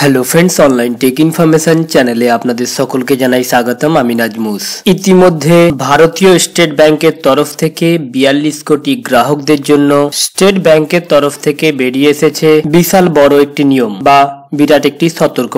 hello friends online tech information চ্যানেলে আপনাদের সকলকে জানাই স্বাগতম আমি নাজমুস ইতিমধ্যে ভারতীয় স্টেট ব্যাংকের তরফ থেকে বিয়াল্লিশ কোটি গ্রাহকদের জন্য স্টেট ব্যাংকের তরফ থেকে বেরিয়ে এসেছে বিশাল বড় একটি নিয়ম বা বিরাট একটি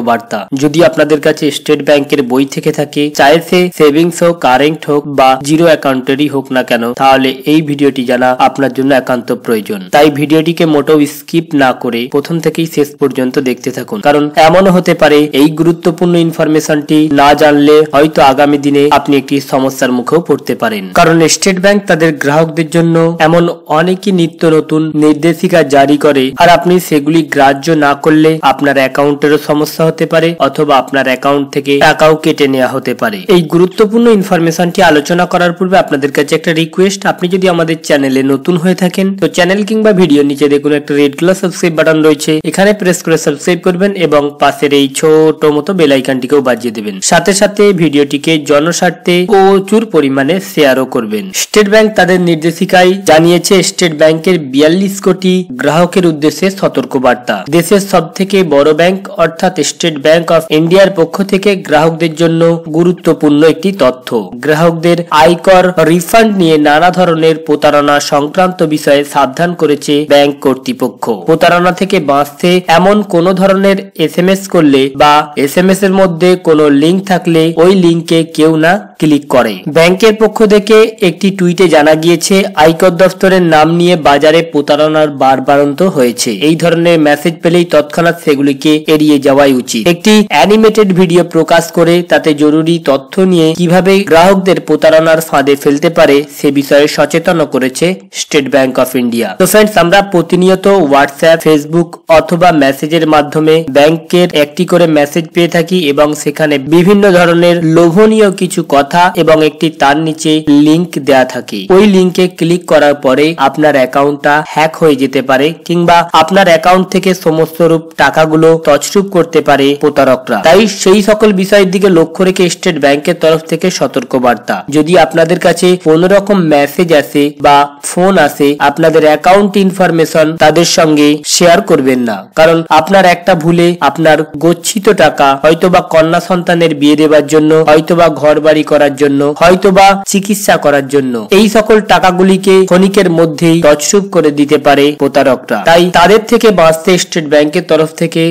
বার্তা যদি আপনাদের কাছে স্টেট ব্যাংকের বই থেকে থাকে চাহে সে সেভিংস হোক কারেন্ট হোক বা জিরো অ্যাকাউন্টেরই হোক না কেন তাহলে এই ভিডিওটি জানা আপনার জন্য একান্ত প্রয়োজন তাই ভিডিওটিকে মোটেও স্কিপ না করে প্রথম থেকেই শেষ পর্যন্ত দেখতে থাকুন কারণ এমনও হতে পারে এই গুরুত্বপূর্ণ ইনফরমেশনটি না জানলে হয়তো আগামী দিনে আপনি একটি সমস্যার মুখেও পড়তে পারেন কারণ স্টেট ব্যাংক তাদের গ্রাহকদের জন্য এমন অনেকই নিত্য নতুন নির্দেশিকা জারি করে আর আপনি সেগুলি গ্রাহ্য না করলে আপনার অ্যাকাউন্টেরও সমস্যা হতে পারে অথবা আপনার অ্যাকাউন্ট থেকে টাকাও কেটে নেওয়া হতে পারে এই গুরুত্বপূর্ণ ইনফরমেশনটি আলোচনা করার পূর্বে আপনাদের কাছে একটা রিকোয়েস্ট আপনি যদি আমাদের চ্যানেলে নতুন হয়ে থাকেন তো চ্যানেল কিংবা ভিডিও নিচে দেখুন একটা রেড কালার সাবস্ক্রাইব বাটন রয়েছে এখানে প্রেস করে সাবস্ক্রাইব করবেন এবং পাশের এই ছোট মতো বেল আইকনটিকেও বাজিয়ে দেবেন সাথে সাথে ভিডিওটিকে জনস্বার্থে প্রচুর পরিমাণে শেয়ারও করবেন স্টেট ব্যাংক তাদের নির্দেশিকায় জানিয়েছে স্টেট ব্যাংকের বিয়াল্লিশ কোটি গ্রাহকের উদ্দেশ্যে সতর্ক বার্তা দেশের সব থেকে বড় বড় ব্যাংক অর্থাৎ স্টেট ব্যাংক অফ ইন্ডিয়ার পক্ষ থেকে গ্রাহকদের জন্য গুরুত্বপূর্ণ একটি তথ্য গ্রাহকদের আয়কর রিফান্ড নিয়ে নানা ধরনের প্রতারণা সংক্রান্ত বিষয়ে সাবধান করেছে ব্যাংক কর্তৃপক্ষ প্রতারণা থেকে বাঁচতে এমন কোন ধরনের এস এম এস করলে বা এস এম এস এর মধ্যে কোনো লিঙ্ক থাকলে ওই লিঙ্কে কেউ না ক্লিক করে ব্যাংকের পক্ষ থেকে একটি টুইটে জানা গিয়েছে আয়কর দফতরের নাম নিয়ে বাজারে প্রতারণার বাড়বাড়ন্ত হয়েছে এই ধরনের মেসেজ পেলেই তৎক্ষণাৎ সেগুলি দিকে এড়িয়ে যাওয়াই উচিত একটি অ্যানিমেটেড ভিডিও প্রকাশ করে তাতে জরুরি তথ্য নিয়ে কিভাবে গ্রাহকদের প্রতারণার ফাঁদে ফেলতে পারে সে বিষয়ে সচেতন করেছে স্টেট ব্যাংক অফ ইন্ডিয়া তো ফ্রেন্ডস আমরা প্রতিনিয়ত হোয়াটসঅ্যাপ ফেসবুক অথবা মেসেজের মাধ্যমে ব্যাংকের একটি করে মেসেজ পেয়ে থাকি এবং সেখানে বিভিন্ন ধরনের লোভনীয় কিছু কথা এবং একটি তার নিচে লিংক দেয়া থাকে ওই লিংকে ক্লিক করার পরে আপনার অ্যাকাউন্টটা হ্যাক হয়ে যেতে পারে কিংবা আপনার অ্যাকাউন্ট থেকে সমস্ত রূপ টাকাগুলো তছরূপ করতে পারে প্রতারকরা তাই সেই সকল বিষয়ের দিকে লক্ষ্য রেখে স্টেট ব্যাংকের তরফ থেকে সতর্ক বার্তা যদি আপনাদের কাছে কোন রকম মেসেজ আসে বা ফোন আসে আপনাদের অ্যাকাউন্ট ইনফরমেশন তাদের সঙ্গে শেয়ার করবেন না কারণ আপনার একটা ভুলে আপনার গচ্ছিত টাকা হয়তোবা কন্যা সন্তানের বিয়ে দেবার জন্য হয়তোবা ঘর বাড়ি করার জন্য হয়তোবা চিকিৎসা করার জন্য এই সকল টাকাগুলিকে ক্ষণিকের মধ্যেই তছরূপ করে দিতে পারে প্রতারকরা তাই তাদের থেকে বাঁচতে স্টেট ব্যাংকের তরফ থেকে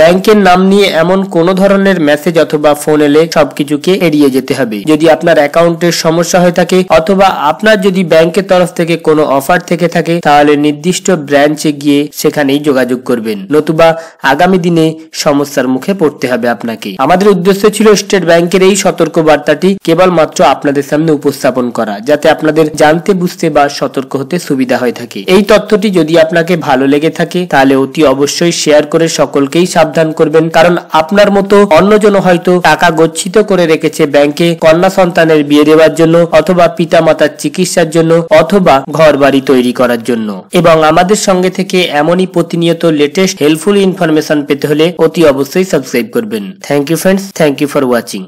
ব্যাংকের নাম নিয়ে এমন কোন ধরনের মেসেজ অথবা ফোন এলে সবকিছুকে এড়িয়ে যেতে হবে যদি আপনার অ্যাকাউন্টের সমস্যা হয়ে থাকে অথবা আপনার যদি ব্যাংকের তরফ থেকে কোনো অফার থেকে থাকে তাহলে নির্দিষ্ট ব্রাঞ্চে গিয়ে সেখানেই যোগাযোগ করবেন নতুবা আগামী দিনে সমস্যার মুখে পড়তে হবে আপনাকে আমাদের উদ্দেশ্য ছিল স্টেট ব্যাংকের এই সতর্ক বার্তাটি কেবলমাত্র আপনাদের সামনে উপস্থাপন করা যাতে আপনাদের জানতে বুঝতে বা সতর্ক হতে সুবিধা হয়ে থাকে এই তথ্যটি যদি আপনাকে ভালো লেগে থাকে তাহলে অতি অবশ্যই শেয়ার করে সকলকেই সাবধান করবেন কারণ আপনার মতো অন্যজন হয়তো টাকা গচ্ছিত করে রেখেছে ব্যাংকে কন্যা সন্তানের বিয়ে দেওয়ার জন্য অথবা পিতা মাতার চিকিৎসার জন্য অথবা ঘর বাড়ি তৈরি করার জন্য এবং আমাদের সঙ্গে থেকে এমনই প্রতিনিয়ত লেটেস্ট হেল্পফুল ইনফরমেশন পেতে হলে অতি অবশ্যই সাবস্ক্রাইব করবেন thank you friends thank you for watching